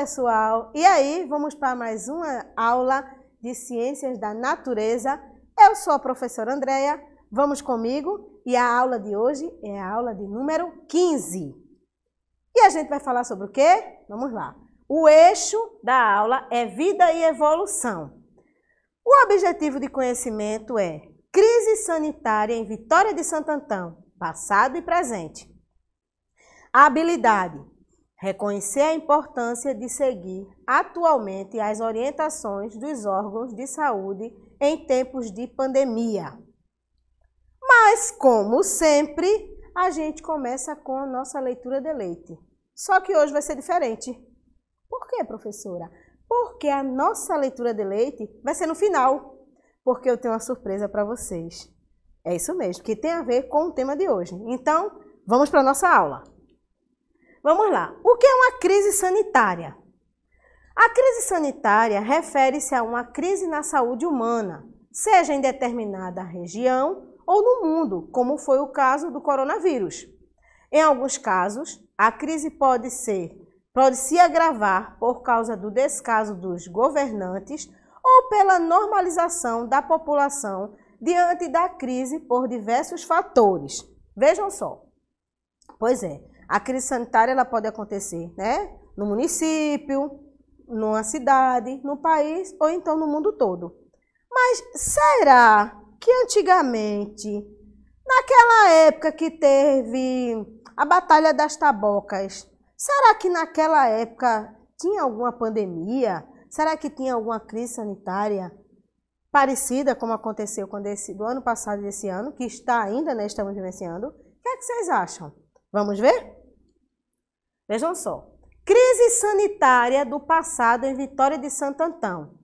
pessoal? E aí, vamos para mais uma aula de Ciências da Natureza. Eu sou a professora Andreia, vamos comigo e a aula de hoje é a aula de número 15. E a gente vai falar sobre o quê? Vamos lá. O eixo da aula é vida e evolução. O objetivo de conhecimento é crise sanitária em Vitória de Santo Antão, passado e presente. A habilidade Reconhecer a importância de seguir atualmente as orientações dos órgãos de saúde em tempos de pandemia. Mas, como sempre, a gente começa com a nossa leitura de leite. Só que hoje vai ser diferente. Por quê, professora? Porque a nossa leitura de leite vai ser no final, porque eu tenho uma surpresa para vocês. É isso mesmo, que tem a ver com o tema de hoje. Então, vamos para a nossa aula. Vamos lá. O que é uma crise sanitária? A crise sanitária refere-se a uma crise na saúde humana, seja em determinada região ou no mundo, como foi o caso do coronavírus. Em alguns casos, a crise pode ser pode se agravar por causa do descaso dos governantes ou pela normalização da população diante da crise por diversos fatores. Vejam só. Pois é, a crise sanitária ela pode acontecer, né? No município, numa cidade, no país ou então no mundo todo. Mas será que antigamente, naquela época que teve a Batalha das Tabocas, será que naquela época tinha alguma pandemia? Será que tinha alguma crise sanitária parecida como aconteceu com esse, do ano passado e desse ano, que está ainda, né, estamos vivenciando? O que, é que vocês acham? Vamos ver? Vejam só. Crise sanitária do passado em Vitória de Santo Antão.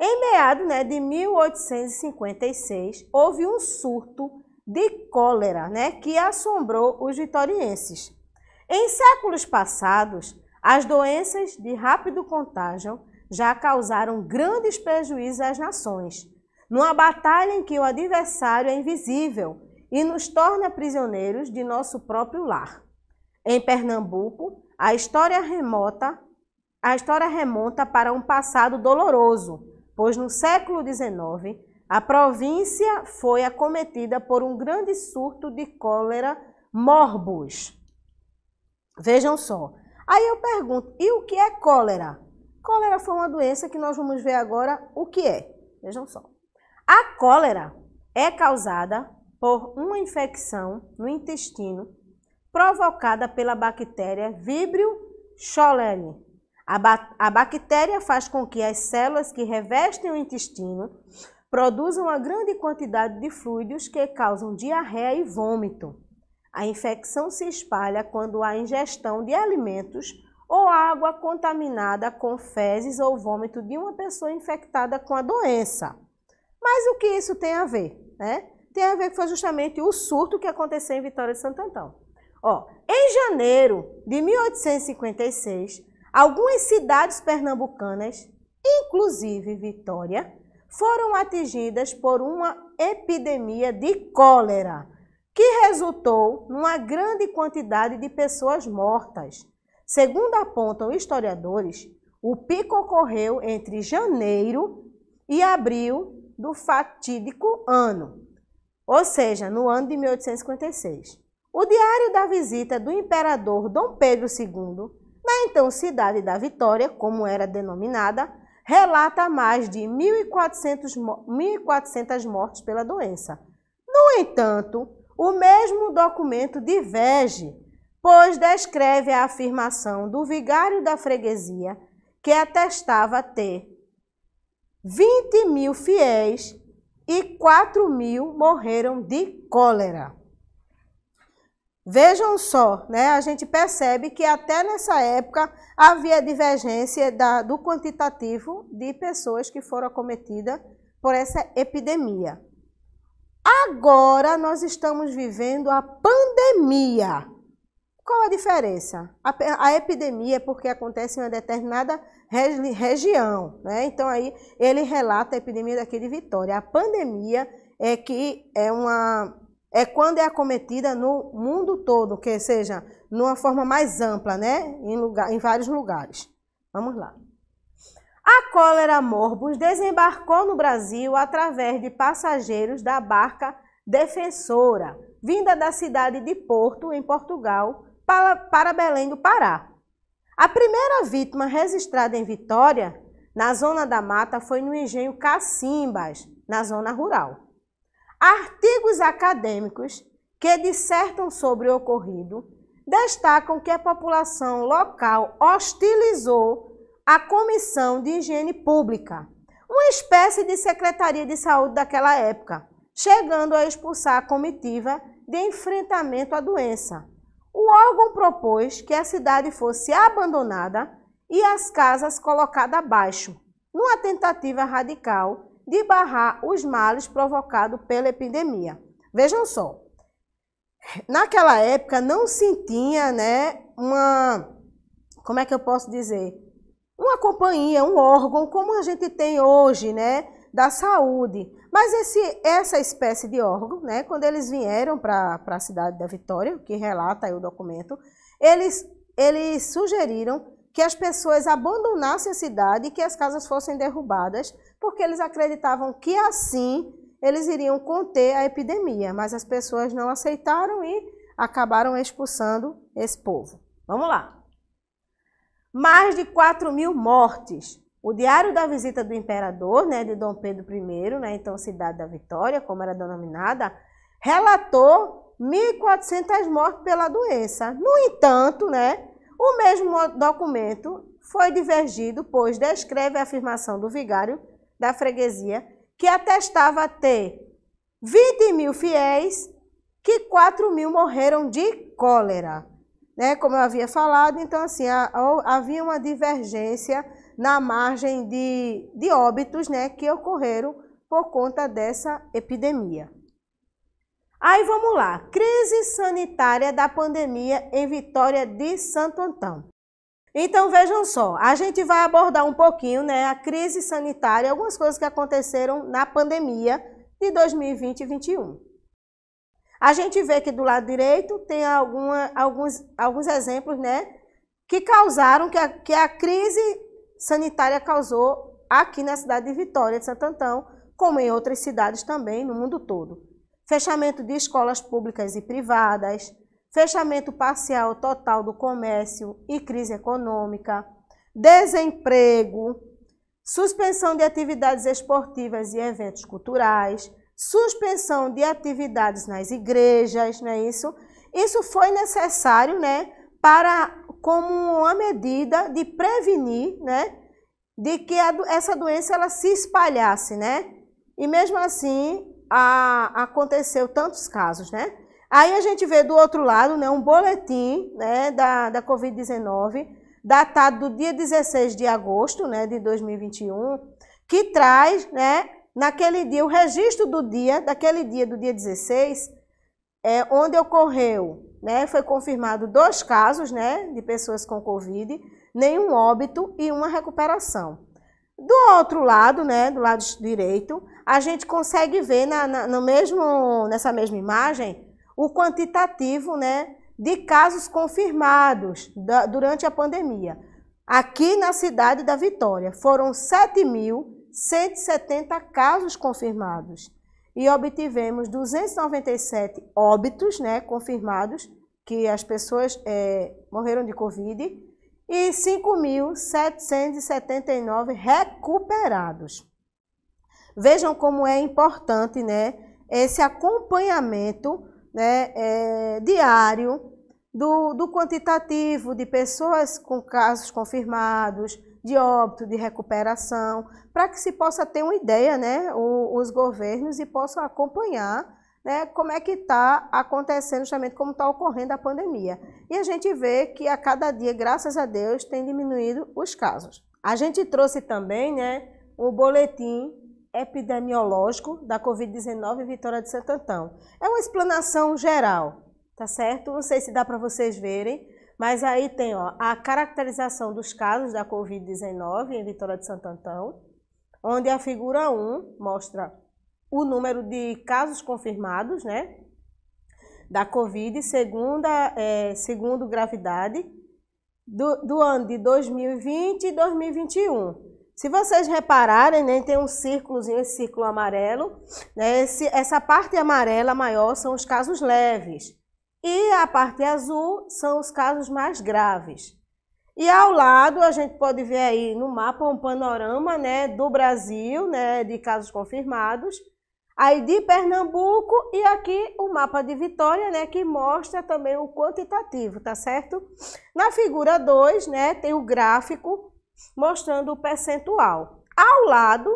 Em meados né, de 1856, houve um surto de cólera né, que assombrou os vitorienses. Em séculos passados, as doenças de rápido contágio já causaram grandes prejuízos às nações, numa batalha em que o adversário é invisível e nos torna prisioneiros de nosso próprio lar. Em Pernambuco, a história remota, a história remonta para um passado doloroso, pois no século XIX a província foi acometida por um grande surto de cólera morbus. Vejam só. Aí eu pergunto, e o que é cólera? Cólera foi uma doença que nós vamos ver agora o que é. Vejam só. A cólera é causada por uma infecção no intestino provocada pela bactéria Vibrio cholerae. A, ba a bactéria faz com que as células que revestem o intestino produzam uma grande quantidade de fluidos que causam diarreia e vômito. A infecção se espalha quando há ingestão de alimentos ou água contaminada com fezes ou vômito de uma pessoa infectada com a doença. Mas o que isso tem a ver? Né? Tem a ver com justamente o surto que aconteceu em Vitória de Santo Antão. Ó, em janeiro de 1856, algumas cidades pernambucanas, inclusive Vitória, foram atingidas por uma epidemia de cólera, que resultou numa grande quantidade de pessoas mortas. Segundo apontam historiadores, o pico ocorreu entre janeiro e abril do fatídico ano, ou seja, no ano de 1856. O diário da visita do imperador Dom Pedro II, na então cidade da Vitória, como era denominada, relata mais de 1.400, mortes pela doença. No entanto, o mesmo documento diverge, pois descreve a afirmação do vigário da freguesia que atestava ter 20 mil fiéis e 4 mil morreram de cólera. Vejam só, né, a gente percebe que até nessa época havia divergência da, do quantitativo de pessoas que foram acometidas por essa epidemia. Agora nós estamos vivendo a pandemia. Qual a diferença? A, a epidemia é porque acontece em uma determinada regi região. Né? Então aí ele relata a epidemia daqui de Vitória. A pandemia é que é uma é quando é acometida no mundo todo, que seja numa forma mais ampla, né? Em, lugar, em vários lugares. Vamos lá. A cólera morbus desembarcou no Brasil através de passageiros da barca Defensora, vinda da cidade de Porto, em Portugal, para, para Belém do Pará. A primeira vítima registrada em Vitória, na zona da mata, foi no engenho Cacimbas, na zona rural. Artigos acadêmicos que dissertam sobre o ocorrido destacam que a população local hostilizou a Comissão de Higiene Pública, uma espécie de Secretaria de Saúde daquela época, chegando a expulsar a comitiva de enfrentamento à doença. O órgão propôs que a cidade fosse abandonada e as casas colocadas abaixo, numa tentativa radical de barrar os males provocados pela epidemia. Vejam só, naquela época não se tinha, né, uma, como é que eu posso dizer, uma companhia, um órgão como a gente tem hoje, né, da saúde. Mas esse, essa espécie de órgão, né, quando eles vieram para a cidade da Vitória, que relata aí o documento, eles, eles sugeriram que as pessoas abandonassem a cidade e que as casas fossem derrubadas porque eles acreditavam que assim eles iriam conter a epidemia, mas as pessoas não aceitaram e acabaram expulsando esse povo. Vamos lá. Mais de 4 mil mortes. O diário da visita do imperador, né, de Dom Pedro I, né, então Cidade da Vitória, como era denominada, relatou 1.400 mortes pela doença. No entanto, né, o mesmo documento foi divergido, pois descreve a afirmação do vigário da freguesia, que atestava ter 20 mil fiéis, que 4 mil morreram de cólera. Né? Como eu havia falado, então assim, havia uma divergência na margem de, de óbitos né, que ocorreram por conta dessa epidemia. Aí vamos lá, crise sanitária da pandemia em Vitória de Santo Antão. Então vejam só, a gente vai abordar um pouquinho né, a crise sanitária, algumas coisas que aconteceram na pandemia de 2020 e 2021. A gente vê que do lado direito tem alguma, alguns, alguns exemplos né, que causaram, que a, que a crise sanitária causou aqui na cidade de Vitória de Santo Antão, como em outras cidades também no mundo todo. Fechamento de escolas públicas e privadas, fechamento parcial total do comércio e crise econômica, desemprego, suspensão de atividades esportivas e eventos culturais, suspensão de atividades nas igrejas, não é isso? Isso foi necessário, né, para como uma medida de prevenir, né, de que a, essa doença ela se espalhasse, né? E mesmo assim, a, aconteceu tantos casos, né? Aí a gente vê do outro lado né, um boletim né, da, da Covid-19, datado do dia 16 de agosto né, de 2021, que traz né, naquele dia o registro do dia, daquele dia, do dia 16, é, onde ocorreu, né, foi confirmado dois casos né, de pessoas com Covid, nenhum óbito e uma recuperação. Do outro lado, né, do lado direito, a gente consegue ver na, na no mesmo, nessa mesma imagem o quantitativo né, de casos confirmados da, durante a pandemia. Aqui na cidade da Vitória foram 7.170 casos confirmados e obtivemos 297 óbitos né, confirmados, que as pessoas é, morreram de Covid, e 5.779 recuperados. Vejam como é importante né, esse acompanhamento né, é, diário do, do quantitativo de pessoas com casos confirmados, de óbito, de recuperação, para que se possa ter uma ideia, né, os governos e possam acompanhar né, como é que está acontecendo, justamente como está ocorrendo a pandemia. E a gente vê que a cada dia, graças a Deus, tem diminuído os casos. A gente trouxe também né, o boletim epidemiológico da Covid-19 em Vitória de Santo Antão. É uma explanação geral, tá certo? Não sei se dá para vocês verem, mas aí tem ó, a caracterização dos casos da Covid-19 em Vitória de Santo Antão, onde a figura 1 mostra o número de casos confirmados, né? Da Covid, segunda, é, segundo gravidade, do, do ano de 2020 e 2021. Se vocês repararem, né, tem um círculozinho, esse círculo amarelo. Né, esse, essa parte amarela maior são os casos leves. E a parte azul são os casos mais graves. E ao lado, a gente pode ver aí no mapa um panorama né, do Brasil, né, de casos confirmados. Aí de Pernambuco e aqui o mapa de Vitória, né, que mostra também o quantitativo, tá certo? Na figura 2, né, tem o gráfico mostrando o percentual. Ao lado,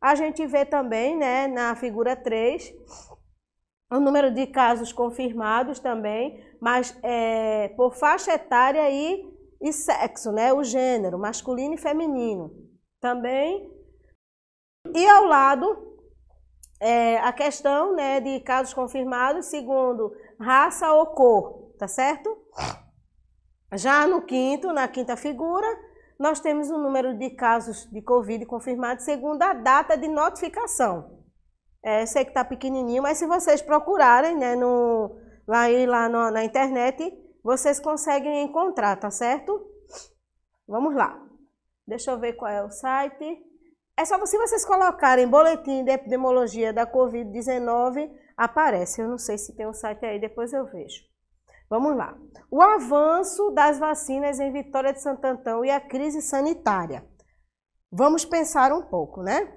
a gente vê também, né, na figura 3, o número de casos confirmados também, mas é, por faixa etária e, e sexo, né, o gênero, masculino e feminino também. E ao lado, é, a questão né, de casos confirmados segundo raça ou cor, tá certo? Já no quinto, na quinta figura, nós temos o um número de casos de Covid confirmados segundo a data de notificação. É, sei que está pequenininho, mas se vocês procurarem né, no, lá, lá no, na internet, vocês conseguem encontrar, tá certo? Vamos lá. Deixa eu ver qual é o site. É só se vocês colocarem boletim de epidemiologia da Covid-19, aparece. Eu não sei se tem um site aí, depois eu vejo. Vamos lá. O avanço das vacinas em Vitória de Santo e a crise sanitária. Vamos pensar um pouco, né?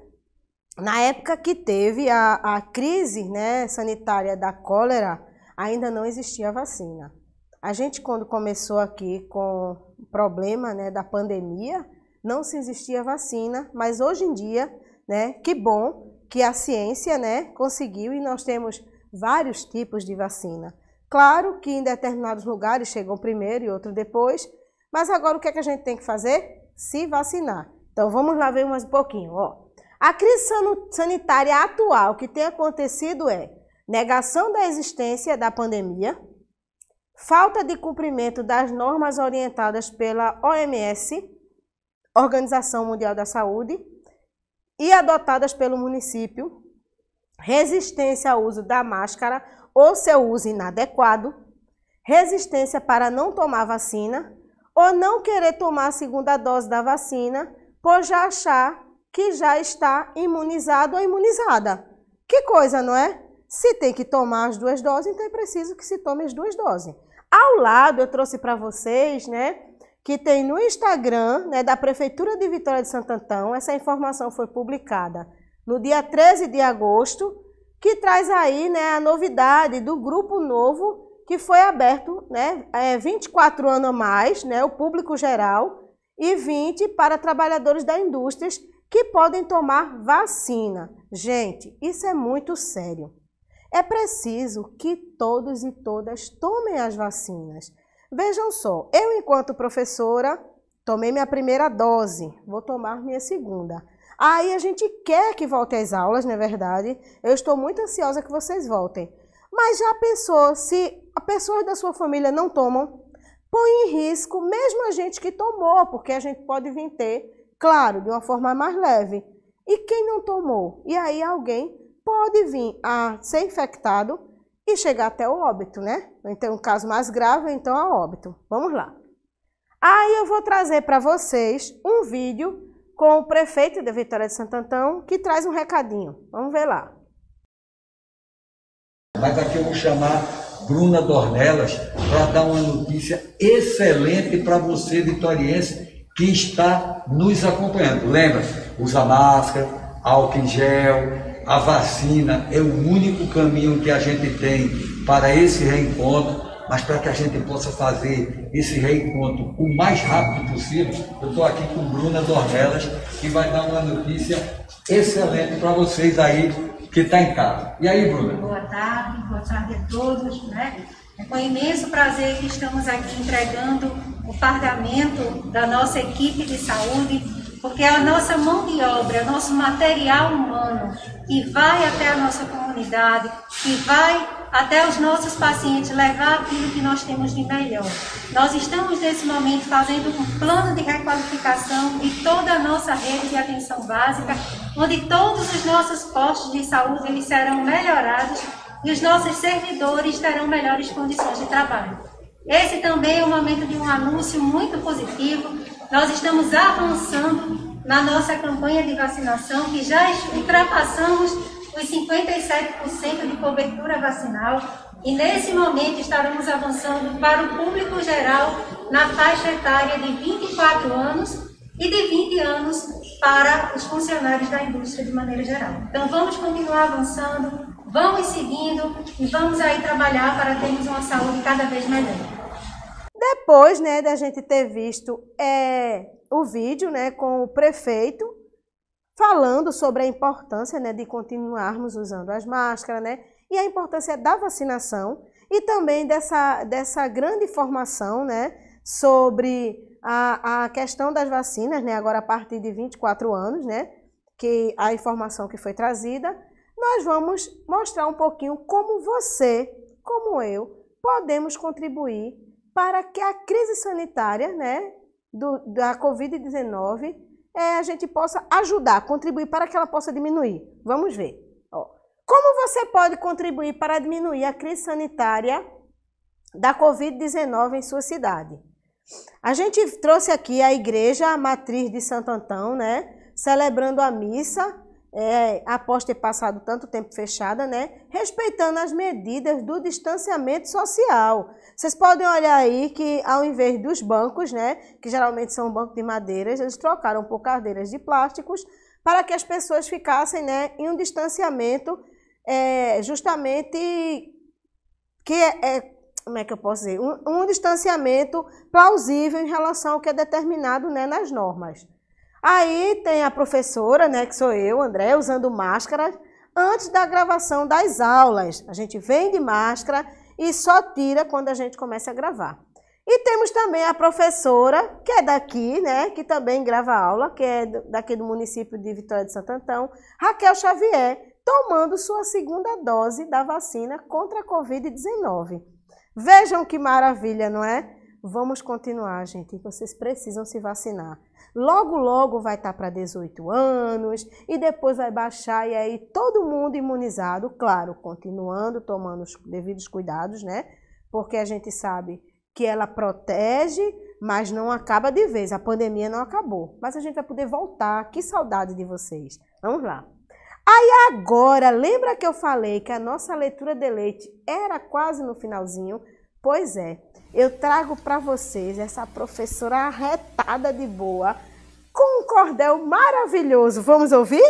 Na época que teve a, a crise né, sanitária da cólera, ainda não existia vacina. A gente, quando começou aqui com o problema né, da pandemia, não se existia vacina, mas hoje em dia, né, que bom que a ciência né, conseguiu e nós temos vários tipos de vacina. Claro que em determinados lugares chegam primeiro e outro depois, mas agora o que, é que a gente tem que fazer? Se vacinar. Então vamos lá ver mais um pouquinho. Ó. A crise sanitária atual que tem acontecido é negação da existência da pandemia, falta de cumprimento das normas orientadas pela OMS, Organização Mundial da Saúde, e adotadas pelo município, resistência ao uso da máscara ou seu uso inadequado, resistência para não tomar vacina ou não querer tomar a segunda dose da vacina por já achar que já está imunizado ou imunizada. Que coisa, não é? Se tem que tomar as duas doses, então é preciso que se tome as duas doses. Ao lado, eu trouxe para vocês, né, que tem no Instagram né, da Prefeitura de Vitória de Santo Antão, essa informação foi publicada no dia 13 de agosto, que traz aí né, a novidade do grupo novo que foi aberto né, é, 24 anos a mais, né, o público geral, e 20 para trabalhadores da indústria que podem tomar vacina. Gente, isso é muito sério. É preciso que todos e todas tomem as vacinas. Vejam só, eu, enquanto professora, tomei minha primeira dose, vou tomar minha segunda. Aí a gente quer que volte às aulas, não é verdade? Eu estou muito ansiosa que vocês voltem. Mas já pensou se pessoas da sua família não tomam? Põe em risco mesmo a gente que tomou, porque a gente pode vir ter, claro, de uma forma mais leve. E quem não tomou? E aí alguém pode vir a ser infectado e chegar até o óbito, né? Então, um caso mais grave, então, a óbito. Vamos lá. Aí eu vou trazer para vocês um vídeo com o prefeito de Vitória de Santo Antão, que traz um recadinho. Vamos ver lá. Mas aqui eu vou chamar Bruna Dornelas para dar uma notícia excelente para você, vitoriense, que está nos acompanhando. Lembra, usa máscara, álcool em gel, a vacina é o único caminho que a gente tem para esse reencontro mas para que a gente possa fazer esse reencontro o mais rápido possível, eu estou aqui com Bruna Dornelas, que vai dar uma notícia excelente para vocês aí que está em casa. E aí, Bruna? Boa tarde, boa tarde a todos. Né? É com imenso prazer que estamos aqui entregando o fardamento da nossa equipe de saúde, porque é a nossa mão de obra, é o nosso material humano que vai até a nossa comunidade, que vai até os nossos pacientes levar aquilo que nós temos de melhor. Nós estamos nesse momento fazendo um plano de requalificação de toda a nossa rede de atenção básica, onde todos os nossos postos de saúde eles serão melhorados e os nossos servidores terão melhores condições de trabalho. Esse também é um momento de um anúncio muito positivo. Nós estamos avançando na nossa campanha de vacinação, que já ultrapassamos os 57% de cobertura vacinal e nesse momento estaremos avançando para o público geral na faixa etária de 24 anos e de 20 anos para os funcionários da indústria de maneira geral. Então vamos continuar avançando, vamos seguindo e vamos aí trabalhar para termos uma saúde cada vez melhor. Depois né, da gente ter visto é, o vídeo né, com o prefeito falando sobre a importância né, de continuarmos usando as máscaras né, e a importância da vacinação e também dessa, dessa grande informação, né, sobre a, a questão das vacinas, né, agora a partir de 24 anos, né, que a informação que foi trazida, nós vamos mostrar um pouquinho como você, como eu, podemos contribuir para que a crise sanitária né, do, da Covid-19 é, a gente possa ajudar, contribuir para que ela possa diminuir. Vamos ver. Ó. Como você pode contribuir para diminuir a crise sanitária da Covid-19 em sua cidade? A gente trouxe aqui a Igreja Matriz de Santo Antão, né? Celebrando a missa é, após ter passado tanto tempo fechada, né? Respeitando as medidas do distanciamento social. Vocês podem olhar aí que ao invés dos bancos, né? Que geralmente são bancos de madeiras, eles trocaram por cadeiras de plásticos para que as pessoas ficassem, né? Em um distanciamento é, justamente que é, é como é que eu posso dizer? Um, um distanciamento plausível em relação ao que é determinado né, nas normas. Aí tem a professora, né, que sou eu, André, usando máscara antes da gravação das aulas. A gente vem de máscara e só tira quando a gente começa a gravar. E temos também a professora, que é daqui, né, que também grava aula, que é daqui do município de Vitória de Santo Antão, Raquel Xavier, tomando sua segunda dose da vacina contra a Covid-19. Vejam que maravilha, não é? Vamos continuar, gente. Vocês precisam se vacinar logo logo vai estar para 18 anos e depois vai baixar e aí todo mundo imunizado, claro, continuando tomando os devidos cuidados, né? Porque a gente sabe que ela protege, mas não acaba de vez. A pandemia não acabou, mas a gente vai poder voltar. Que saudade de vocês. Vamos lá. Aí agora, lembra que eu falei que a nossa leitura de leite era quase no finalzinho? Pois é, eu trago para vocês essa professora arretada de boa com um cordel maravilhoso. Vamos ouvir?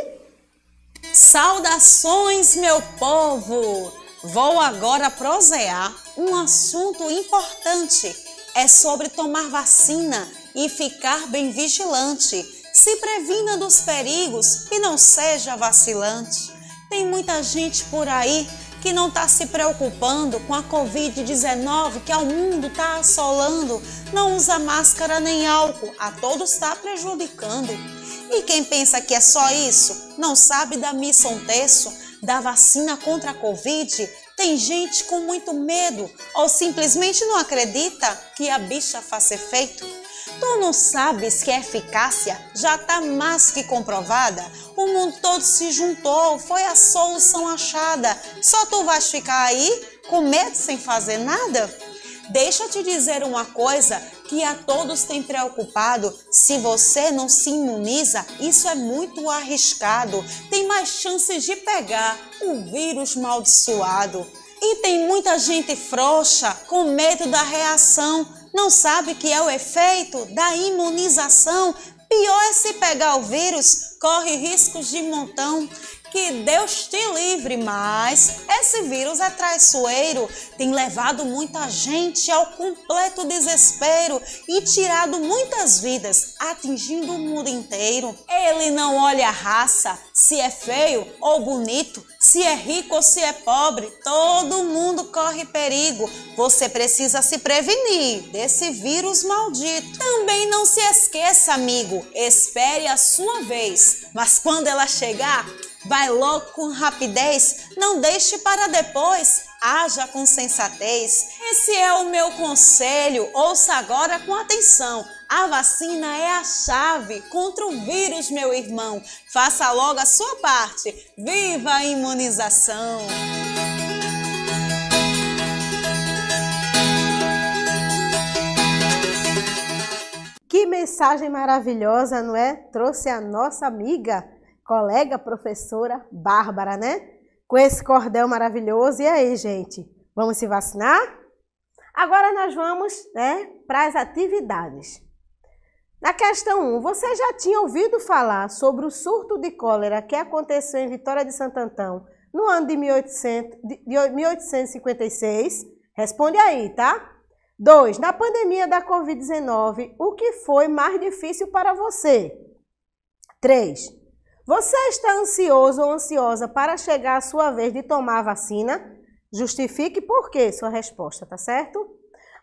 Saudações, meu povo! Vou agora prosear um assunto importante. É sobre tomar vacina e ficar bem vigilante. Se previna dos perigos e não seja vacilante. Tem muita gente por aí que não está se preocupando com a Covid-19 que ao é mundo está assolando, não usa máscara nem álcool, a todos está prejudicando. E quem pensa que é só isso, não sabe da missão terço, da vacina contra a Covid, tem gente com muito medo ou simplesmente não acredita que a bicha faça efeito. Tu não sabes que a eficácia já está mais que comprovada? O mundo todo se juntou, foi a solução achada. Só tu vais ficar aí com medo sem fazer nada? Deixa eu te dizer uma coisa que a todos tem preocupado. Se você não se imuniza, isso é muito arriscado. Tem mais chances de pegar o vírus maldiçoado. E tem muita gente frouxa, com medo da reação não sabe que é o efeito da imunização? Pior é se pegar o vírus, corre riscos de montão que Deus te livre, mas esse vírus é traiçoeiro, tem levado muita gente ao completo desespero e tirado muitas vidas, atingindo o mundo inteiro. Ele não olha a raça, se é feio ou bonito, se é rico ou se é pobre, todo mundo corre perigo. Você precisa se prevenir desse vírus maldito. Também não se esqueça, amigo, espere a sua vez, mas quando ela chegar, Vai logo com rapidez, não deixe para depois, haja com sensatez. Esse é o meu conselho, ouça agora com atenção. A vacina é a chave contra o vírus, meu irmão. Faça logo a sua parte. Viva a imunização! Que mensagem maravilhosa, não é? Trouxe a nossa amiga colega professora Bárbara, né? Com esse cordel maravilhoso. E aí, gente, vamos se vacinar? Agora nós vamos né, para as atividades. Na questão 1, você já tinha ouvido falar sobre o surto de cólera que aconteceu em Vitória de Santo Antão no ano de, 1800, de 1856? Responde aí, tá? 2. Na pandemia da Covid-19, o que foi mais difícil para você? 3. Você está ansioso ou ansiosa para chegar a sua vez de tomar a vacina? Justifique por quê sua resposta, tá certo?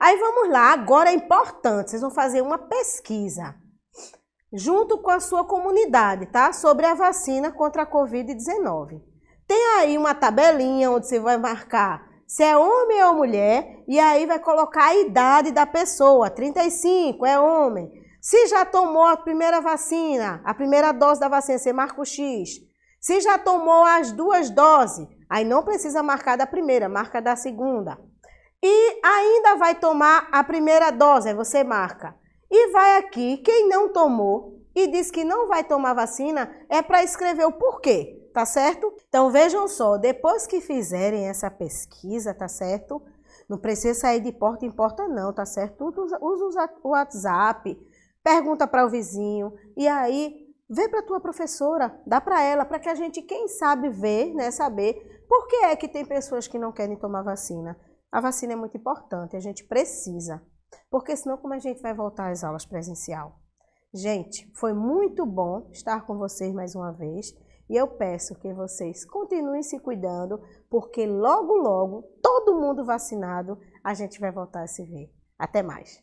Aí vamos lá, agora é importante, vocês vão fazer uma pesquisa junto com a sua comunidade, tá? Sobre a vacina contra a Covid-19. Tem aí uma tabelinha onde você vai marcar se é homem ou mulher, e aí vai colocar a idade da pessoa, 35 é homem, se já tomou a primeira vacina, a primeira dose da vacina, você marca o X. Se já tomou as duas doses, aí não precisa marcar da primeira, marca da segunda. E ainda vai tomar a primeira dose, aí você marca. E vai aqui, quem não tomou e diz que não vai tomar vacina, é para escrever o porquê, tá certo? Então vejam só, depois que fizerem essa pesquisa, tá certo? Não precisa sair de porta em porta não, tá certo? Usa o WhatsApp, pergunta para o vizinho e aí vê para tua professora, dá para ela, para que a gente, quem sabe, ver, né, saber por que é que tem pessoas que não querem tomar vacina. A vacina é muito importante, a gente precisa. Porque senão como a gente vai voltar às aulas presencial? Gente, foi muito bom estar com vocês mais uma vez e eu peço que vocês continuem se cuidando, porque logo logo, todo mundo vacinado, a gente vai voltar a se ver. Até mais.